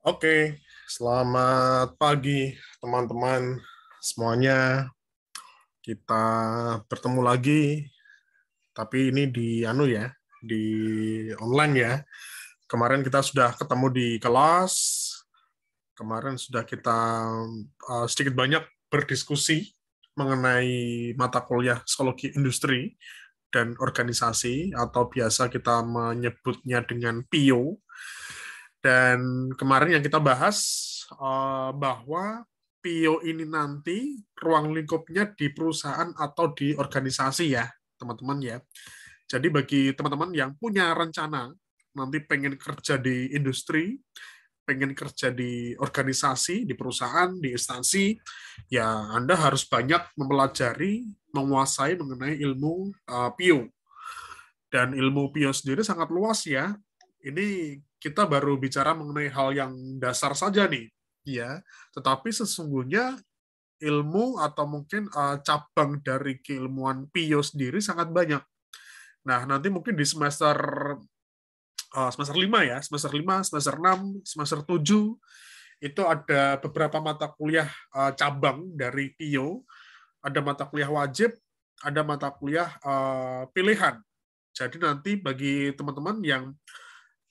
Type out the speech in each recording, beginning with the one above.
Oke, selamat pagi teman-teman semuanya. Kita bertemu lagi, tapi ini di anu ya, di online ya. Kemarin kita sudah ketemu di kelas, kemarin sudah kita uh, sedikit banyak berdiskusi mengenai mata kuliah psikologi industri dan organisasi atau biasa kita menyebutnya dengan PIO dan kemarin yang kita bahas eh, bahwa PO e ini nanti ruang lingkupnya di perusahaan atau di organisasi ya, teman-teman ya. Jadi bagi teman-teman yang punya rencana nanti pengen kerja di industri, pengen kerja di organisasi, di perusahaan, di instansi, ya Anda harus banyak mempelajari, menguasai mengenai ilmu uh, eh, PO. E Dan ilmu PO e sendiri sangat luas ya, ini kita baru bicara mengenai hal yang dasar saja nih, ya. Tetapi sesungguhnya ilmu atau mungkin uh, cabang dari keilmuan Pio sendiri sangat banyak. Nah, nanti mungkin di semester uh, semester 5 ya, semester 5, semester 6, semester 7 itu ada beberapa mata kuliah uh, cabang dari Pio. Ada mata kuliah wajib, ada mata kuliah uh, pilihan. Jadi nanti bagi teman-teman yang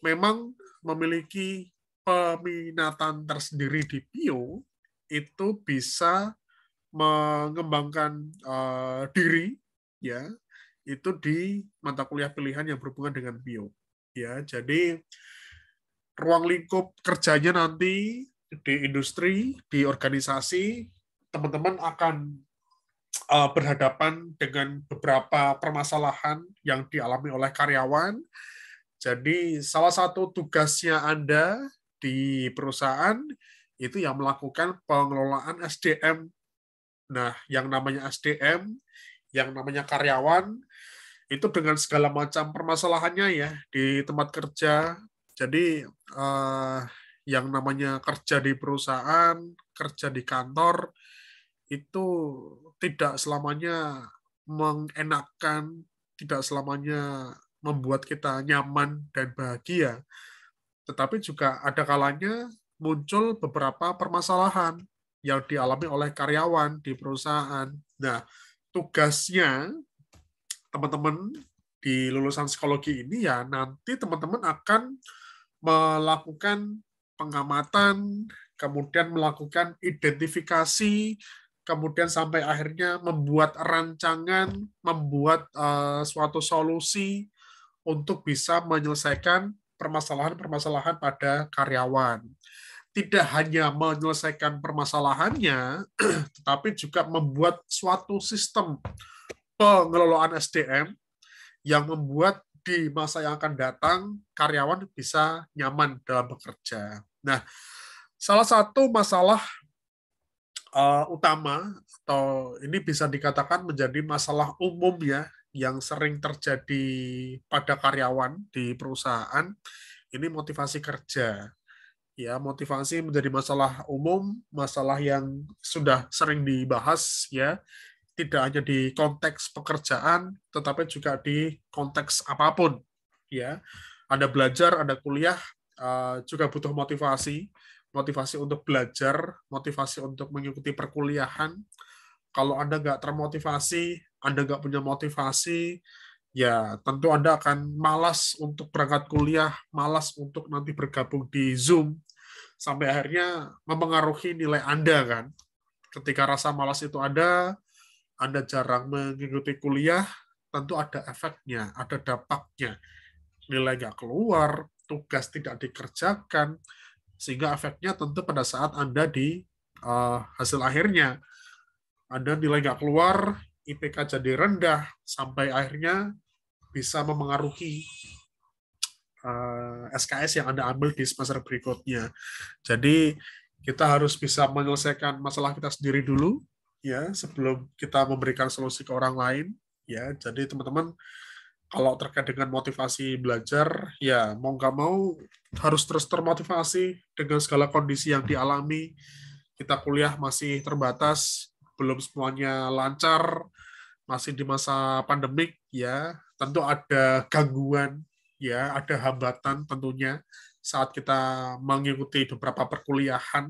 memang memiliki peminatan tersendiri di Pio itu bisa mengembangkan uh, diri ya itu di mata kuliah pilihan yang berhubungan dengan bio ya jadi ruang lingkup kerjanya nanti di industri di organisasi teman-teman akan uh, berhadapan dengan beberapa permasalahan yang dialami oleh karyawan jadi salah satu tugasnya Anda di perusahaan itu yang melakukan pengelolaan SDM. Nah, yang namanya SDM, yang namanya karyawan, itu dengan segala macam permasalahannya ya di tempat kerja. Jadi eh, yang namanya kerja di perusahaan, kerja di kantor, itu tidak selamanya mengenakan, tidak selamanya membuat kita nyaman dan bahagia, tetapi juga ada kalanya muncul beberapa permasalahan yang dialami oleh karyawan di perusahaan. Nah, tugasnya teman-teman di lulusan psikologi ini ya nanti teman-teman akan melakukan pengamatan, kemudian melakukan identifikasi, kemudian sampai akhirnya membuat rancangan, membuat uh, suatu solusi untuk bisa menyelesaikan permasalahan-permasalahan pada karyawan. Tidak hanya menyelesaikan permasalahannya, tetapi juga membuat suatu sistem pengelolaan SDM yang membuat di masa yang akan datang karyawan bisa nyaman dalam bekerja. Nah, salah satu masalah uh, utama atau ini bisa dikatakan menjadi masalah umum ya yang sering terjadi pada karyawan di perusahaan ini motivasi kerja. Ya, motivasi menjadi masalah umum, masalah yang sudah sering dibahas ya, tidak hanya di konteks pekerjaan tetapi juga di konteks apapun ya. Anda belajar, ada kuliah eh, juga butuh motivasi, motivasi untuk belajar, motivasi untuk mengikuti perkuliahan. Kalau Anda nggak termotivasi, anda nggak punya motivasi, ya tentu Anda akan malas untuk berangkat kuliah, malas untuk nanti bergabung di Zoom, sampai akhirnya mempengaruhi nilai Anda kan. Ketika rasa malas itu ada, Anda jarang mengikuti kuliah, tentu ada efeknya, ada dampaknya. Nilai nggak keluar, tugas tidak dikerjakan, sehingga efeknya tentu pada saat Anda di uh, hasil akhirnya. Anda nilai nggak keluar, IPK jadi rendah sampai akhirnya bisa memengaruhi SKS eh, yang Anda ambil di semester berikutnya. Jadi kita harus bisa menyelesaikan masalah kita sendiri dulu ya sebelum kita memberikan solusi ke orang lain ya. Jadi teman-teman kalau terkait dengan motivasi belajar ya mau nggak mau harus terus termotivasi dengan segala kondisi yang dialami kita kuliah masih terbatas belum semuanya lancar, masih di masa pandemik ya, tentu ada gangguan ya, ada hambatan tentunya saat kita mengikuti beberapa perkuliahan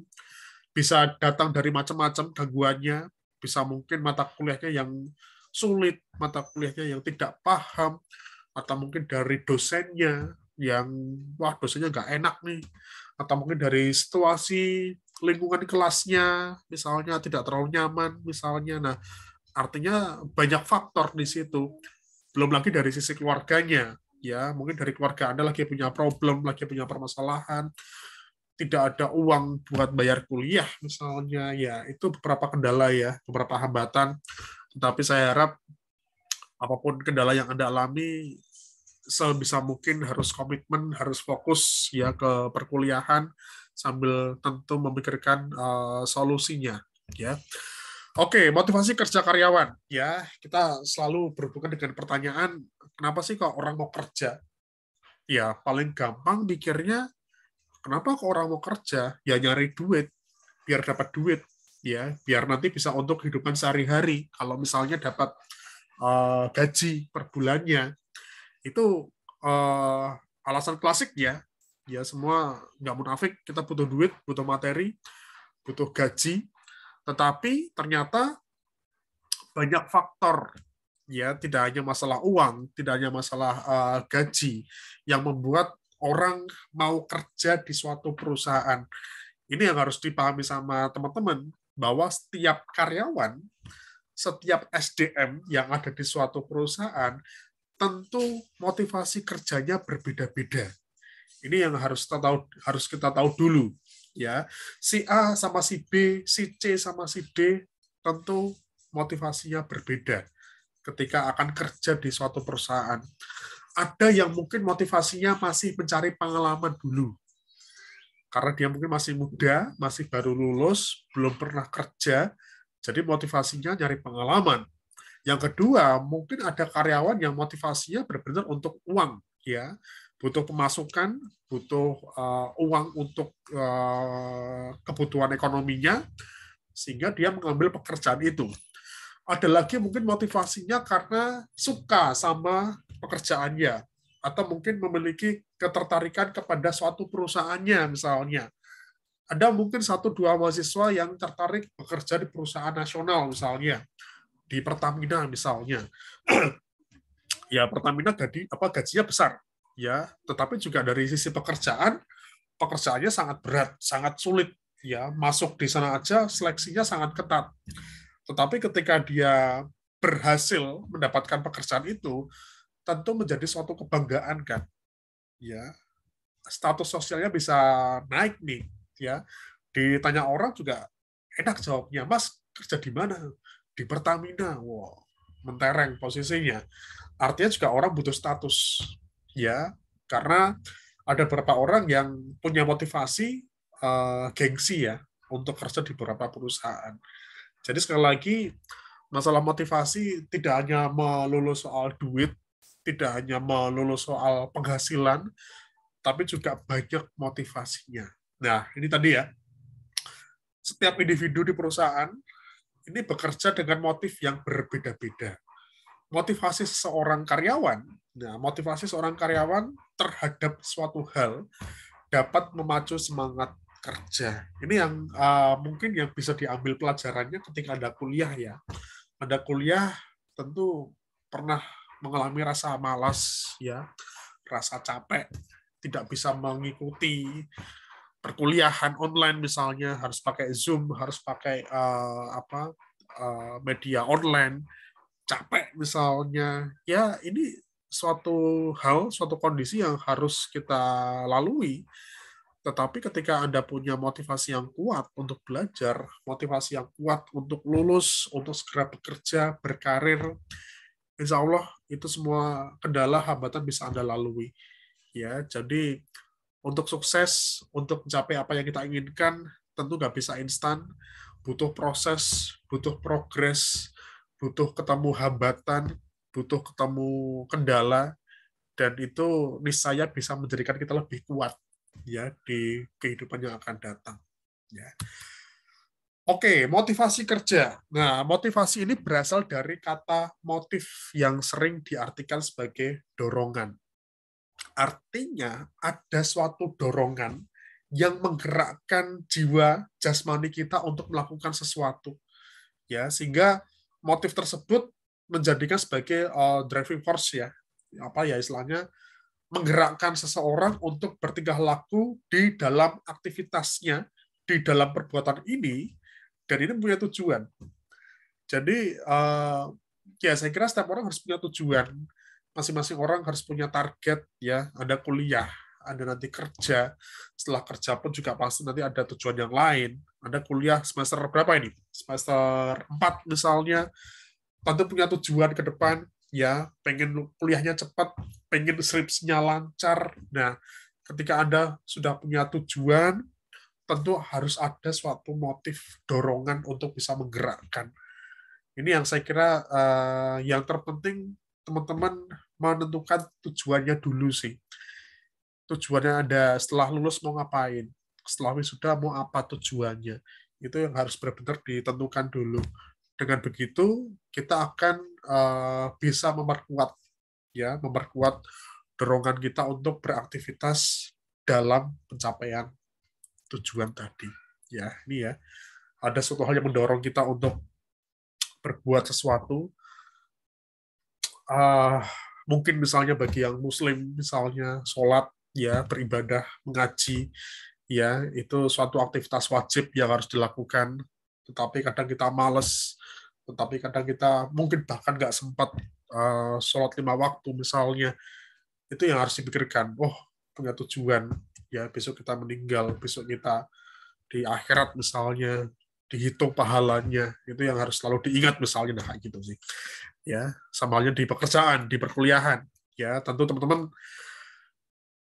bisa datang dari macam-macam gangguannya, bisa mungkin mata kuliahnya yang sulit, mata kuliahnya yang tidak paham, atau mungkin dari dosennya yang wah dosennya nggak enak nih, atau mungkin dari situasi lingkungan kelasnya misalnya tidak terlalu nyaman misalnya nah artinya banyak faktor di situ belum lagi dari sisi keluarganya ya mungkin dari keluarga anda lagi punya problem lagi punya permasalahan tidak ada uang buat bayar kuliah misalnya ya itu beberapa kendala ya beberapa hambatan tetapi saya harap apapun kendala yang anda alami sebisa mungkin harus komitmen, harus fokus ya ke perkuliahan sambil tentu memikirkan uh, solusinya ya. Oke, motivasi kerja karyawan ya. Kita selalu berhubungan dengan pertanyaan kenapa sih kok orang mau kerja? Ya, paling gampang pikirnya kenapa kok orang mau kerja? Ya nyari duit, biar dapat duit ya, biar nanti bisa untuk kehidupan sehari-hari. Kalau misalnya dapat uh, gaji per bulannya itu uh, alasan ya ya semua nggak munafik kita butuh duit butuh materi butuh gaji tetapi ternyata banyak faktor ya tidak hanya masalah uang tidak hanya masalah uh, gaji yang membuat orang mau kerja di suatu perusahaan ini yang harus dipahami sama teman-teman bahwa setiap karyawan setiap SDM yang ada di suatu perusahaan tentu motivasi kerjanya berbeda-beda. Ini yang harus kita tahu harus kita tahu dulu ya. Si A sama si B, si C sama si D tentu motivasinya berbeda ketika akan kerja di suatu perusahaan. Ada yang mungkin motivasinya masih mencari pengalaman dulu. Karena dia mungkin masih muda, masih baru lulus, belum pernah kerja, jadi motivasinya nyari pengalaman yang kedua, mungkin ada karyawan yang motivasinya benar-benar untuk uang, ya butuh pemasukan, butuh uh, uang untuk uh, kebutuhan ekonominya, sehingga dia mengambil pekerjaan itu. Ada lagi mungkin motivasinya karena suka sama pekerjaannya, atau mungkin memiliki ketertarikan kepada suatu perusahaannya misalnya. Ada mungkin satu dua mahasiswa yang tertarik bekerja di perusahaan nasional misalnya di Pertamina misalnya. ya Pertamina gaji apa gajinya besar ya, tetapi juga dari sisi pekerjaan pekerjaannya sangat berat, sangat sulit ya. Masuk di sana aja seleksinya sangat ketat. Tetapi ketika dia berhasil mendapatkan pekerjaan itu, tentu menjadi suatu kebanggaan kan. Ya. Status sosialnya bisa naik nih, ya. Ditanya orang juga enak jawabnya, "Mas, kerja di mana?" di Pertamina, wow, mentereng posisinya. Artinya juga orang butuh status, ya, karena ada beberapa orang yang punya motivasi uh, gengsi ya untuk kerja di beberapa perusahaan. Jadi sekali lagi masalah motivasi tidak hanya melulu soal duit, tidak hanya melulu soal penghasilan, tapi juga banyak motivasinya. Nah, ini tadi ya. Setiap individu di perusahaan ini bekerja dengan motif yang berbeda-beda. Motivasi seorang karyawan, nah motivasi seorang karyawan terhadap suatu hal dapat memacu semangat kerja. Ini yang uh, mungkin yang bisa diambil pelajarannya ketika Anda kuliah ya. Anda kuliah tentu pernah mengalami rasa malas ya, rasa capek, tidak bisa mengikuti perkuliahan online misalnya harus pakai Zoom, harus pakai uh, apa uh, media online, capek misalnya. Ya, ini suatu hal, suatu kondisi yang harus kita lalui. Tetapi ketika Anda punya motivasi yang kuat untuk belajar, motivasi yang kuat untuk lulus, untuk segera bekerja, berkarir, insya Allah itu semua kendala, hambatan bisa Anda lalui. Ya, jadi untuk sukses, untuk mencapai apa yang kita inginkan, tentu nggak bisa instan, butuh proses, butuh progres, butuh ketemu hambatan, butuh ketemu kendala, dan itu niscaya bisa menjadikan kita lebih kuat ya di kehidupan yang akan datang. Ya. Oke, motivasi kerja. Nah, motivasi ini berasal dari kata motif yang sering diartikan sebagai dorongan Artinya ada suatu dorongan yang menggerakkan jiwa jasmani kita untuk melakukan sesuatu. Ya, sehingga motif tersebut menjadikan sebagai uh, driving force ya. Apa ya istilahnya menggerakkan seseorang untuk bertingkah laku di dalam aktivitasnya, di dalam perbuatan ini dan ini punya tujuan. Jadi uh, ya saya kira setiap orang harus punya tujuan masing-masing orang harus punya target ya ada kuliah ada nanti kerja setelah kerja pun juga pasti nanti ada tujuan yang lain ada kuliah semester berapa ini semester 4 misalnya tentu punya tujuan ke depan ya pengen kuliahnya cepat pengen skripsinya lancar nah ketika anda sudah punya tujuan tentu harus ada suatu motif dorongan untuk bisa menggerakkan ini yang saya kira uh, yang terpenting teman-teman menentukan tujuannya dulu sih. Tujuannya ada setelah lulus mau ngapain, setelah sudah mau apa tujuannya. Itu yang harus benar-benar ditentukan dulu. Dengan begitu, kita akan uh, bisa memperkuat ya, memperkuat dorongan kita untuk beraktivitas dalam pencapaian tujuan tadi. Ya, ini ya. Ada suatu hal yang mendorong kita untuk berbuat sesuatu uh, mungkin misalnya bagi yang muslim misalnya sholat ya beribadah mengaji ya itu suatu aktivitas wajib yang harus dilakukan tetapi kadang kita males tetapi kadang kita mungkin bahkan nggak sempat uh, sholat lima waktu misalnya itu yang harus dipikirkan oh punya tujuan ya besok kita meninggal besok kita di akhirat misalnya dihitung pahalanya itu yang harus selalu diingat misalnya nah gitu sih ya sama halnya di pekerjaan di perkuliahan ya tentu teman-teman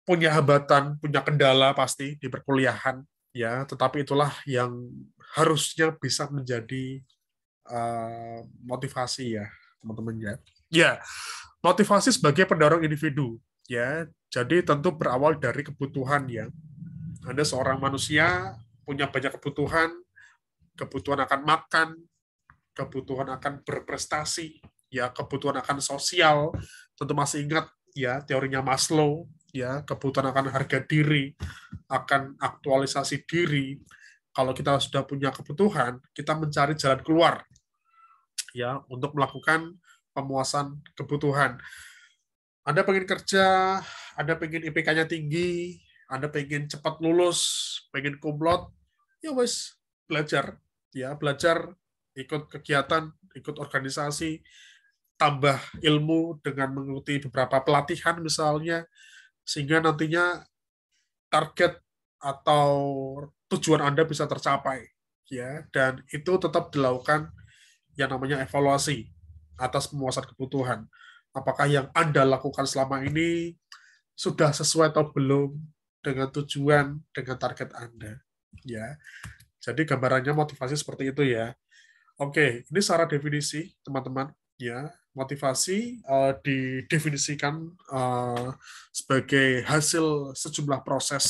punya hambatan punya kendala pasti di perkuliahan ya tetapi itulah yang harusnya bisa menjadi uh, motivasi ya teman-teman ya ya motivasi sebagai pendorong individu ya jadi tentu berawal dari kebutuhan ya anda seorang manusia punya banyak kebutuhan kebutuhan akan makan kebutuhan akan berprestasi ya kebutuhan akan sosial tentu masih ingat ya teorinya Maslow ya kebutuhan akan harga diri akan aktualisasi diri kalau kita sudah punya kebutuhan kita mencari jalan keluar ya untuk melakukan pemuasan kebutuhan anda pengen kerja anda pengen IPK-nya tinggi anda pengen cepat lulus pengen kumlot ya wes belajar ya belajar ikut kegiatan ikut organisasi tambah ilmu dengan mengikuti beberapa pelatihan misalnya sehingga nantinya target atau tujuan Anda bisa tercapai ya dan itu tetap dilakukan yang namanya evaluasi atas pemuasan kebutuhan apakah yang Anda lakukan selama ini sudah sesuai atau belum dengan tujuan dengan target Anda ya jadi gambarannya motivasi seperti itu ya oke ini secara definisi teman-teman ya motivasi uh, didefinisikan uh, sebagai hasil sejumlah proses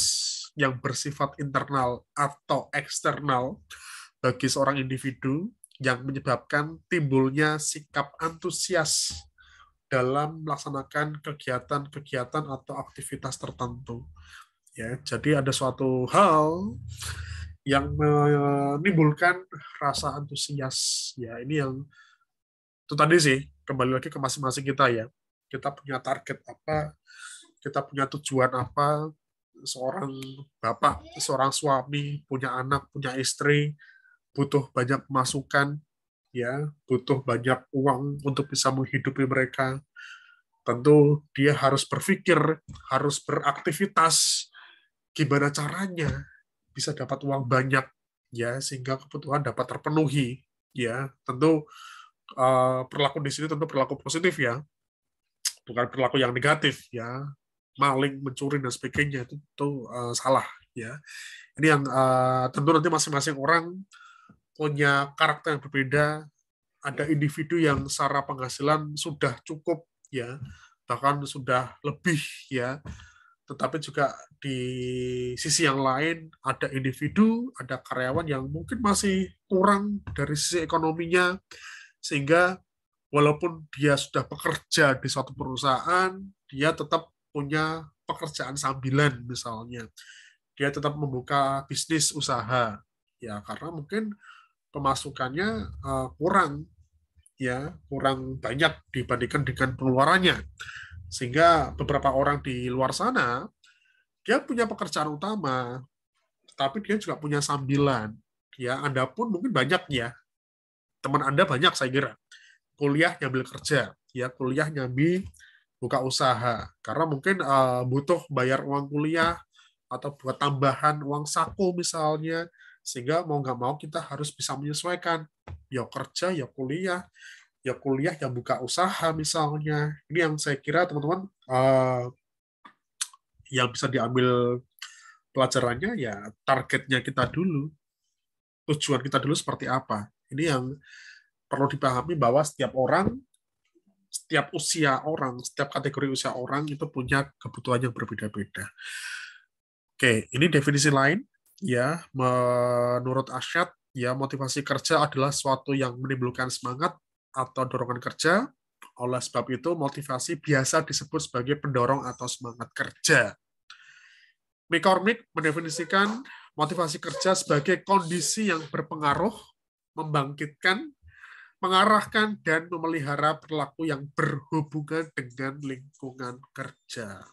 yang bersifat internal atau eksternal bagi seorang individu yang menyebabkan timbulnya sikap antusias dalam melaksanakan kegiatan-kegiatan atau aktivitas tertentu. Ya, jadi ada suatu hal yang menimbulkan rasa antusias. Ya, ini yang itu tadi sih kembali lagi ke masing-masing kita ya. Kita punya target apa, kita punya tujuan apa, seorang bapak, seorang suami, punya anak, punya istri, butuh banyak masukan, ya, butuh banyak uang untuk bisa menghidupi mereka. Tentu dia harus berpikir, harus beraktivitas, gimana caranya bisa dapat uang banyak, ya, sehingga kebutuhan dapat terpenuhi, ya. Tentu uh, perilaku di sini tentu perilaku positif ya, bukan perilaku yang negatif ya, maling, mencuri dan sebagainya itu, tentu uh, eh, salah ya. Ini yang uh, tentu nanti masing-masing orang punya karakter yang berbeda. Ada individu yang secara penghasilan sudah cukup ya, bahkan sudah lebih ya. Tetapi juga di sisi yang lain ada individu, ada karyawan yang mungkin masih kurang dari sisi ekonominya, sehingga walaupun dia sudah bekerja di suatu perusahaan, dia tetap punya pekerjaan sambilan misalnya. Dia tetap membuka bisnis usaha ya karena mungkin pemasukannya uh, kurang ya, kurang banyak dibandingkan dengan pengeluarannya. Sehingga beberapa orang di luar sana dia punya pekerjaan utama, tapi dia juga punya sambilan. Ya, Anda pun mungkin banyak ya teman Anda banyak saya kira. Kuliah nyambil kerja, ya kuliah nyambi buka usaha. Karena mungkin uh, butuh bayar uang kuliah atau buat tambahan uang saku misalnya, sehingga mau nggak mau kita harus bisa menyesuaikan. Ya kerja, ya kuliah, ya kuliah, ya buka usaha misalnya. Ini yang saya kira teman-teman uh, yang bisa diambil pelajarannya ya targetnya kita dulu, tujuan kita dulu seperti apa. Ini yang perlu dipahami bahwa setiap orang, setiap usia orang, setiap kategori usia orang itu punya kebutuhan yang berbeda-beda. Oke, ini definisi lain ya menurut Asyad ya motivasi kerja adalah suatu yang menimbulkan semangat atau dorongan kerja. Oleh sebab itu motivasi biasa disebut sebagai pendorong atau semangat kerja. McCormick mendefinisikan motivasi kerja sebagai kondisi yang berpengaruh membangkitkan, mengarahkan, dan memelihara perilaku yang berhubungan dengan lingkungan kerja.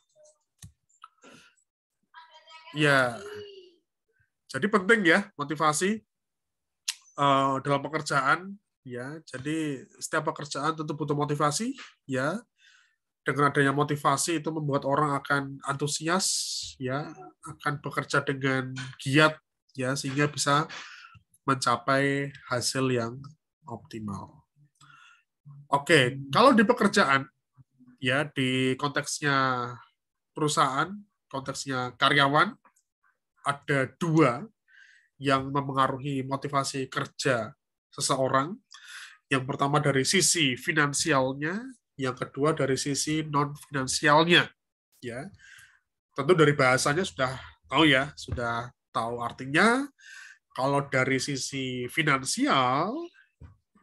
Ya, jadi penting ya motivasi uh, dalam pekerjaan. Ya, jadi setiap pekerjaan tentu butuh motivasi. Ya, dengan adanya motivasi itu membuat orang akan antusias ya akan bekerja dengan giat ya sehingga bisa mencapai hasil yang optimal. Oke, kalau di pekerjaan ya di konteksnya perusahaan, konteksnya karyawan ada dua yang mempengaruhi motivasi kerja seseorang. Yang pertama dari sisi finansialnya, yang kedua dari sisi non finansialnya. Ya, tentu dari bahasanya sudah tahu ya, sudah tahu artinya. Kalau dari sisi finansial,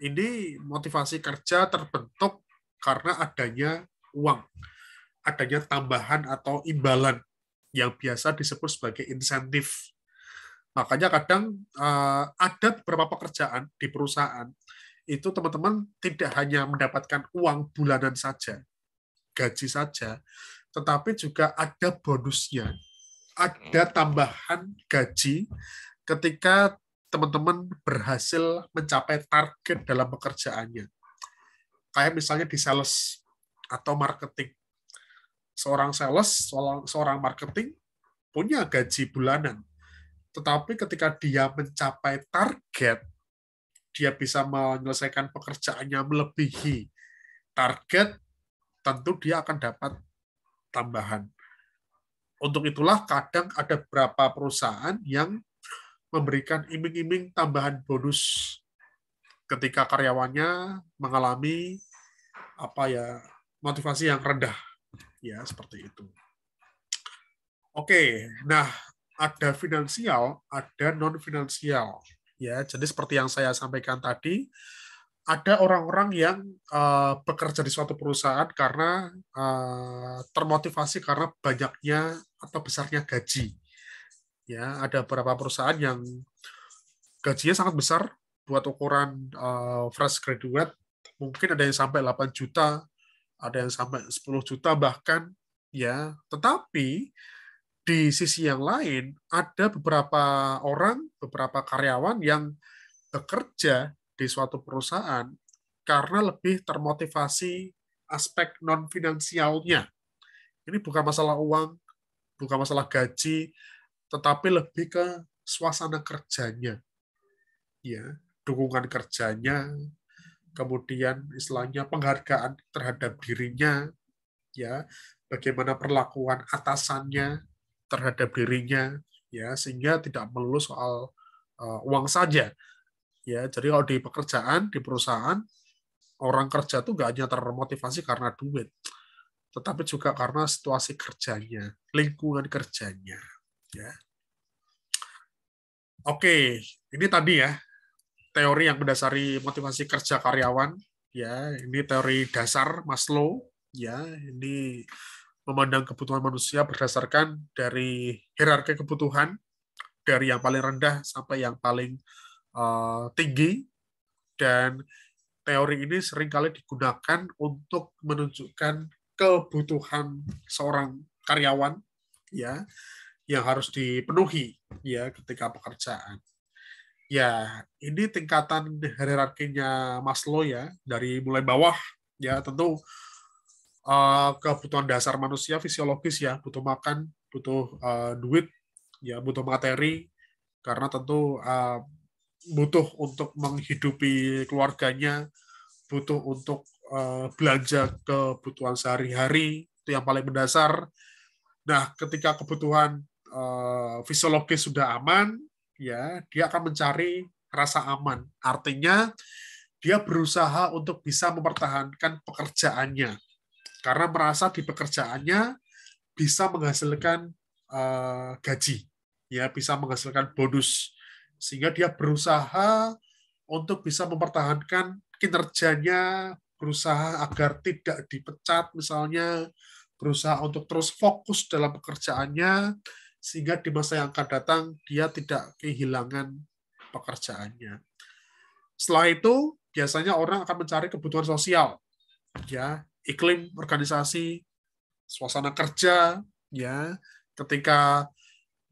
ini motivasi kerja terbentuk karena adanya uang, adanya tambahan atau imbalan yang biasa disebut sebagai insentif. Makanya kadang uh, ada beberapa pekerjaan di perusahaan itu teman-teman tidak hanya mendapatkan uang bulanan saja, gaji saja, tetapi juga ada bonusnya, ada hmm. tambahan gaji ketika teman-teman berhasil mencapai target dalam pekerjaannya. Kayak misalnya di sales atau marketing. Seorang sales, seorang marketing punya gaji bulanan. Tetapi ketika dia mencapai target, dia bisa menyelesaikan pekerjaannya melebihi target, tentu dia akan dapat tambahan. Untuk itulah kadang ada beberapa perusahaan yang memberikan iming-iming tambahan bonus ketika karyawannya mengalami apa ya motivasi yang rendah ya seperti itu. Oke, nah ada finansial, ada non finansial ya. Jadi seperti yang saya sampaikan tadi, ada orang-orang yang uh, bekerja di suatu perusahaan karena uh, termotivasi karena banyaknya atau besarnya gaji ya ada beberapa perusahaan yang gajinya sangat besar buat ukuran uh, fresh graduate mungkin ada yang sampai 8 juta ada yang sampai 10 juta bahkan ya tetapi di sisi yang lain ada beberapa orang beberapa karyawan yang bekerja di suatu perusahaan karena lebih termotivasi aspek non finansialnya ini bukan masalah uang bukan masalah gaji tetapi lebih ke suasana kerjanya. Ya, dukungan kerjanya, kemudian istilahnya penghargaan terhadap dirinya, ya, bagaimana perlakuan atasannya terhadap dirinya, ya, sehingga tidak melulu soal uh, uang saja. Ya, jadi kalau di pekerjaan, di perusahaan, orang kerja tuh nggak hanya termotivasi karena duit, tetapi juga karena situasi kerjanya, lingkungan kerjanya. Ya. Oke, ini tadi ya teori yang mendasari motivasi kerja karyawan. Ya, ini teori dasar Maslow. Ya, ini memandang kebutuhan manusia berdasarkan dari hierarki kebutuhan dari yang paling rendah sampai yang paling uh, tinggi dan teori ini seringkali digunakan untuk menunjukkan kebutuhan seorang karyawan ya yang harus dipenuhi ya ketika pekerjaan. Ya, ini tingkatan hierarkinya Maslow ya dari mulai bawah ya tentu uh, kebutuhan dasar manusia fisiologis ya butuh makan, butuh uh, duit, ya butuh materi karena tentu uh, butuh untuk menghidupi keluarganya, butuh untuk uh, belanja kebutuhan sehari-hari itu yang paling mendasar. Nah, ketika kebutuhan uh, fisiologis sudah aman, ya dia akan mencari rasa aman. Artinya dia berusaha untuk bisa mempertahankan pekerjaannya karena merasa di pekerjaannya bisa menghasilkan uh, gaji, ya bisa menghasilkan bonus sehingga dia berusaha untuk bisa mempertahankan kinerjanya, berusaha agar tidak dipecat misalnya, berusaha untuk terus fokus dalam pekerjaannya sehingga di masa yang akan datang dia tidak kehilangan pekerjaannya. Setelah itu biasanya orang akan mencari kebutuhan sosial, ya iklim organisasi, suasana kerja, ya ketika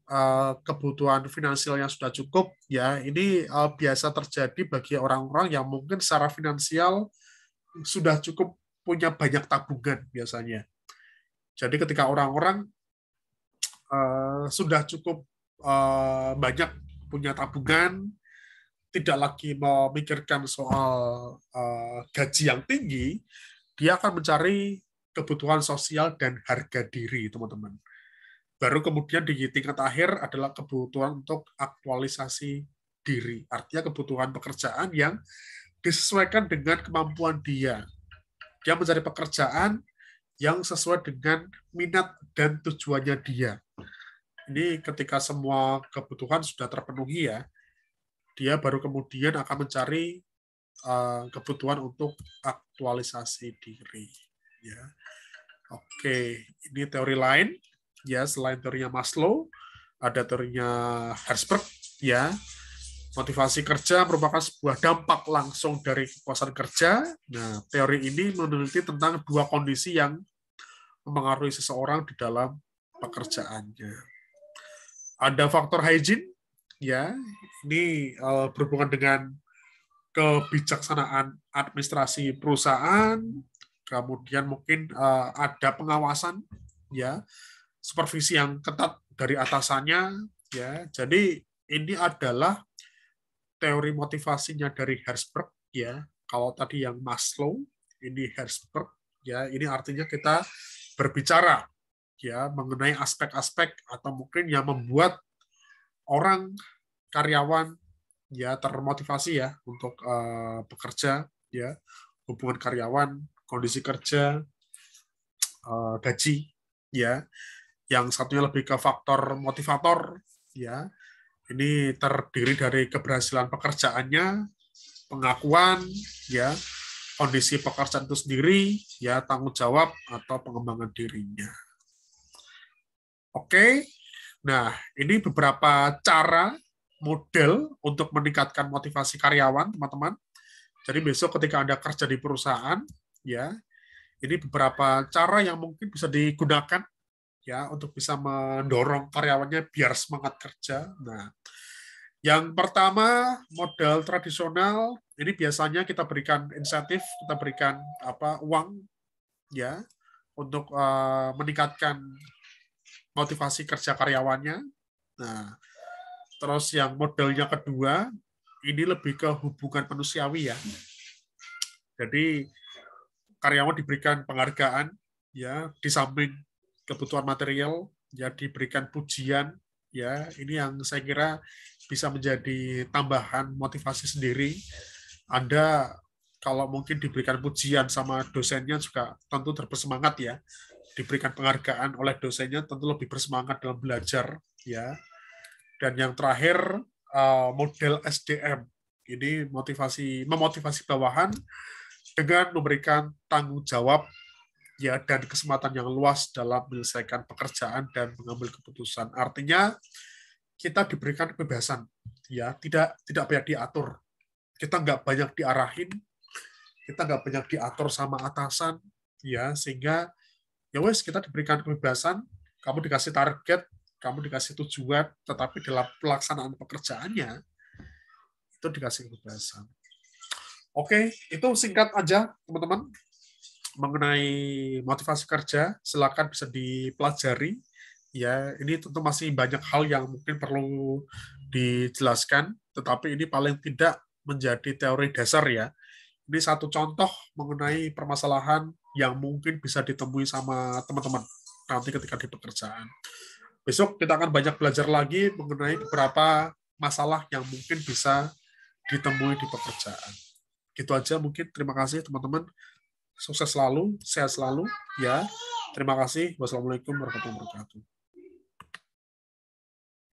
uh, kebutuhan finansialnya sudah cukup, ya ini uh, biasa terjadi bagi orang-orang yang mungkin secara finansial sudah cukup punya banyak tabungan biasanya. Jadi ketika orang-orang uh, sudah cukup uh, banyak punya tabungan, tidak lagi memikirkan soal uh, gaji yang tinggi, dia akan mencari kebutuhan sosial dan harga diri, teman-teman. Baru kemudian di tingkat akhir adalah kebutuhan untuk aktualisasi diri, artinya kebutuhan pekerjaan yang disesuaikan dengan kemampuan dia. Dia mencari pekerjaan yang sesuai dengan minat dan tujuannya dia. Ini ketika semua kebutuhan sudah terpenuhi ya, dia baru kemudian akan mencari uh, kebutuhan untuk aktualisasi diri. Ya, oke, ini teori lain. Ya, selain teorinya Maslow, ada teorinya Herzberg. Ya, Motivasi kerja merupakan sebuah dampak langsung dari kepuasan kerja. Nah, teori ini meneliti tentang dua kondisi yang mempengaruhi seseorang di dalam pekerjaannya. Ada faktor hygiene, ya, ini eh, berhubungan dengan kebijaksanaan administrasi perusahaan, kemudian mungkin eh, ada pengawasan, ya, supervisi yang ketat dari atasannya, ya. Jadi ini adalah teori motivasinya dari Herzberg ya. Kalau tadi yang Maslow, ini Herzberg ya. Ini artinya kita berbicara ya mengenai aspek-aspek atau mungkin yang membuat orang karyawan ya termotivasi ya untuk uh, bekerja ya hubungan karyawan kondisi kerja uh, gaji ya yang satunya lebih ke faktor motivator ya ini terdiri dari keberhasilan pekerjaannya, pengakuan, ya, kondisi pekerjaan itu sendiri, ya, tanggung jawab atau pengembangan dirinya. Oke. Nah, ini beberapa cara model untuk meningkatkan motivasi karyawan, teman-teman. Jadi besok ketika Anda kerja di perusahaan, ya, ini beberapa cara yang mungkin bisa digunakan ya untuk bisa mendorong karyawannya biar semangat kerja. Nah, yang pertama modal tradisional ini biasanya kita berikan insentif, kita berikan apa uang ya untuk uh, meningkatkan motivasi kerja karyawannya. Nah, terus yang modelnya kedua ini lebih ke hubungan manusiawi ya. Jadi karyawan diberikan penghargaan ya di samping kebutuhan material ya diberikan pujian ya ini yang saya kira bisa menjadi tambahan motivasi sendiri Anda kalau mungkin diberikan pujian sama dosennya juga tentu terbersemangat ya diberikan penghargaan oleh dosennya tentu lebih bersemangat dalam belajar ya dan yang terakhir eh, model SDM ini motivasi memotivasi bawahan dengan memberikan tanggung jawab ya dan kesempatan yang luas dalam menyelesaikan pekerjaan dan mengambil keputusan. Artinya kita diberikan kebebasan, ya tidak tidak banyak diatur. Kita nggak banyak diarahin, kita nggak banyak diatur sama atasan, ya sehingga ya wes kita diberikan kebebasan. Kamu dikasih target, kamu dikasih tujuan, tetapi dalam pelaksanaan pekerjaannya itu dikasih kebebasan. Oke, itu singkat aja teman-teman mengenai motivasi kerja silakan bisa dipelajari ya ini tentu masih banyak hal yang mungkin perlu dijelaskan tetapi ini paling tidak menjadi teori dasar ya ini satu contoh mengenai permasalahan yang mungkin bisa ditemui sama teman-teman nanti ketika di pekerjaan besok kita akan banyak belajar lagi mengenai beberapa masalah yang mungkin bisa ditemui di pekerjaan gitu aja mungkin terima kasih teman-teman sukses selalu, sehat selalu. Ya, terima kasih. Wassalamualaikum warahmatullahi wabarakatuh.